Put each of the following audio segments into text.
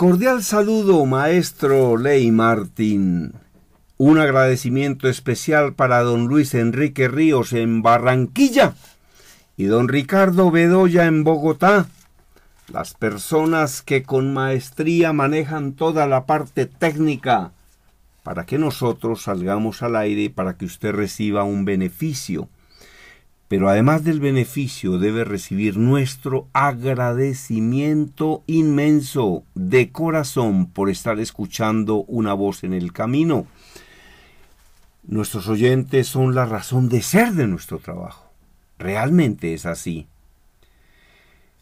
Cordial saludo, maestro Ley Martín. Un agradecimiento especial para don Luis Enrique Ríos en Barranquilla y don Ricardo Bedoya en Bogotá, las personas que con maestría manejan toda la parte técnica para que nosotros salgamos al aire y para que usted reciba un beneficio pero además del beneficio debe recibir nuestro agradecimiento inmenso de corazón por estar escuchando una voz en el camino. Nuestros oyentes son la razón de ser de nuestro trabajo. Realmente es así.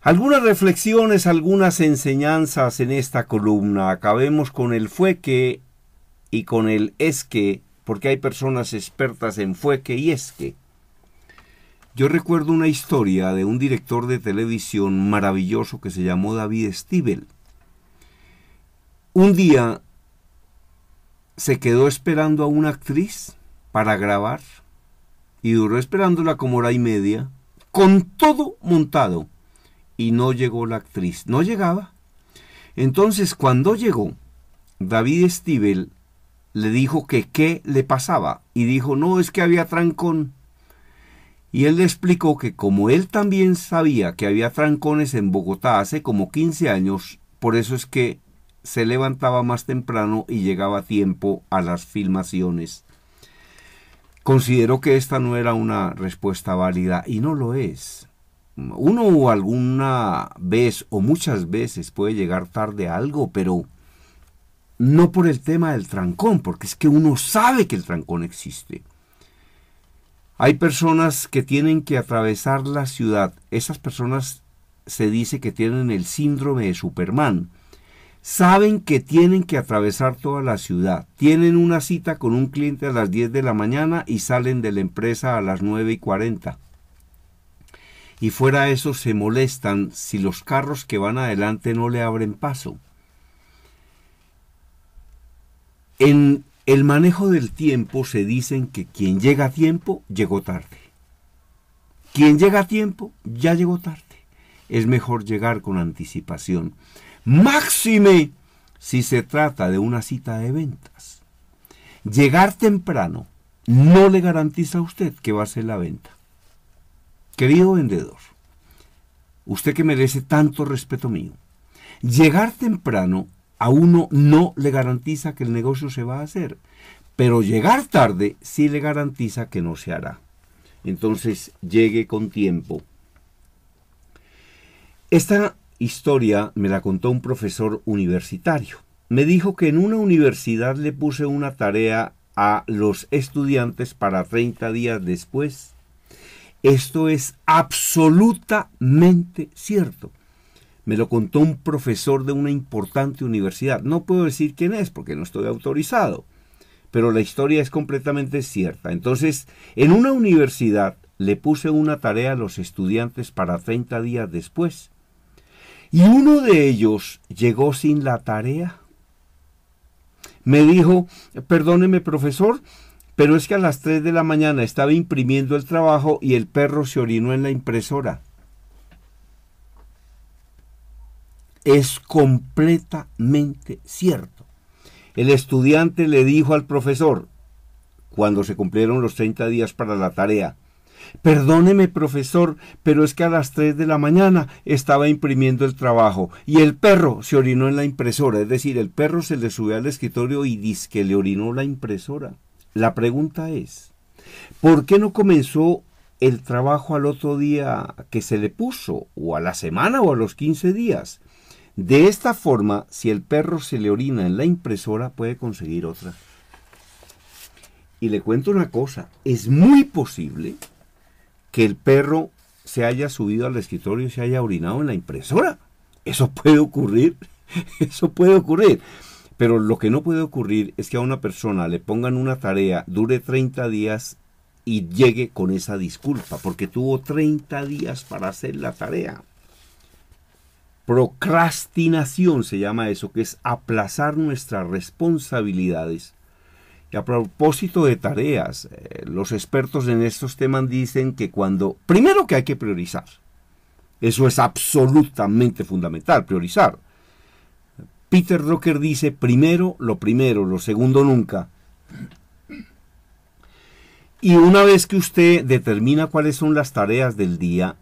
Algunas reflexiones, algunas enseñanzas en esta columna. Acabemos con el fueque y con el esque porque hay personas expertas en fueque y esque. Yo recuerdo una historia de un director de televisión maravilloso que se llamó David Stivel. Un día se quedó esperando a una actriz para grabar y duró esperándola como hora y media, con todo montado. Y no llegó la actriz, no llegaba. Entonces cuando llegó, David Stivel le dijo que qué le pasaba y dijo, no, es que había trancón y él le explicó que como él también sabía que había trancones en Bogotá hace como 15 años, por eso es que se levantaba más temprano y llegaba a tiempo a las filmaciones. Consideró que esta no era una respuesta válida y no lo es. Uno alguna vez o muchas veces puede llegar tarde a algo, pero no por el tema del trancón, porque es que uno sabe que el trancón existe. Hay personas que tienen que atravesar la ciudad. Esas personas se dice que tienen el síndrome de Superman. Saben que tienen que atravesar toda la ciudad. Tienen una cita con un cliente a las 10 de la mañana y salen de la empresa a las 9 y 40. Y fuera de eso se molestan si los carros que van adelante no le abren paso. En el manejo del tiempo se dicen que quien llega a tiempo llegó tarde. Quien llega a tiempo ya llegó tarde. Es mejor llegar con anticipación. Máxime si se trata de una cita de ventas. Llegar temprano no le garantiza a usted que va a ser la venta. Querido vendedor, usted que merece tanto respeto mío, llegar temprano a uno no le garantiza que el negocio se va a hacer, pero llegar tarde sí le garantiza que no se hará. Entonces llegue con tiempo. Esta historia me la contó un profesor universitario. Me dijo que en una universidad le puse una tarea a los estudiantes para 30 días después. Esto es absolutamente cierto. Me lo contó un profesor de una importante universidad. No puedo decir quién es porque no estoy autorizado, pero la historia es completamente cierta. Entonces, en una universidad le puse una tarea a los estudiantes para 30 días después. Y uno de ellos llegó sin la tarea. Me dijo, perdóneme profesor, pero es que a las 3 de la mañana estaba imprimiendo el trabajo y el perro se orinó en la impresora. es completamente cierto. El estudiante le dijo al profesor, cuando se cumplieron los 30 días para la tarea, Perdóneme, profesor, pero es que a las 3 de la mañana estaba imprimiendo el trabajo y el perro se orinó en la impresora, es decir, el perro se le subió al escritorio y dice que le orinó la impresora. La pregunta es, ¿por qué no comenzó el trabajo al otro día que se le puso, o a la semana o a los 15 días? De esta forma, si el perro se le orina en la impresora, puede conseguir otra. Y le cuento una cosa, es muy posible que el perro se haya subido al escritorio y se haya orinado en la impresora. Eso puede ocurrir, eso puede ocurrir. Pero lo que no puede ocurrir es que a una persona le pongan una tarea, dure 30 días y llegue con esa disculpa, porque tuvo 30 días para hacer la tarea. Procrastinación se llama eso, que es aplazar nuestras responsabilidades. Y a propósito de tareas, eh, los expertos en estos temas dicen que cuando, primero que hay que priorizar, eso es absolutamente fundamental, priorizar. Peter Rocker dice, primero lo primero, lo segundo nunca. Y una vez que usted determina cuáles son las tareas del día,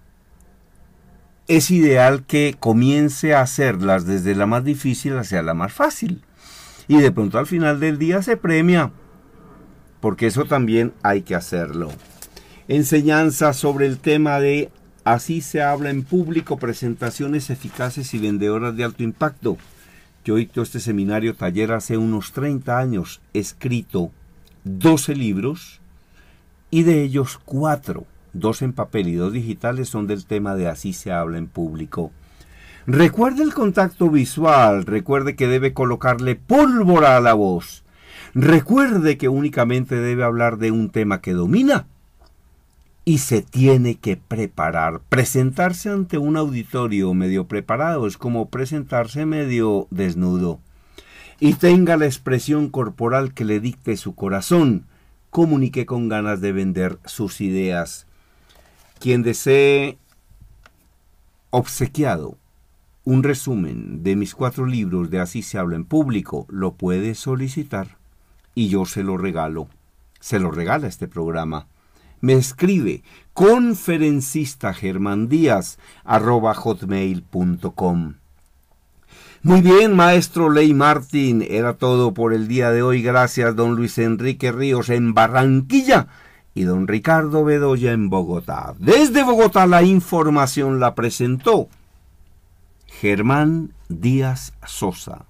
es ideal que comience a hacerlas desde la más difícil hacia la más fácil. Y de pronto al final del día se premia, porque eso también hay que hacerlo. Enseñanza sobre el tema de así se habla en público, presentaciones eficaces y vendedoras de alto impacto. Yo dicto este seminario taller hace unos 30 años, escrito 12 libros y de ellos 4 dos en papel y dos digitales son del tema de Así se habla en público. Recuerde el contacto visual, recuerde que debe colocarle pólvora a la voz. Recuerde que únicamente debe hablar de un tema que domina y se tiene que preparar. Presentarse ante un auditorio medio preparado es como presentarse medio desnudo. Y tenga la expresión corporal que le dicte su corazón. Comunique con ganas de vender sus ideas. Quien desee obsequiado un resumen de mis cuatro libros de Así se habla en público, lo puede solicitar y yo se lo regalo. Se lo regala este programa. Me escribe conferencista germán díaz arroba hotmail.com. Muy bien, maestro Ley Martín, era todo por el día de hoy. Gracias, don Luis Enrique Ríos en Barranquilla y don Ricardo Bedoya en Bogotá. Desde Bogotá la información la presentó Germán Díaz Sosa.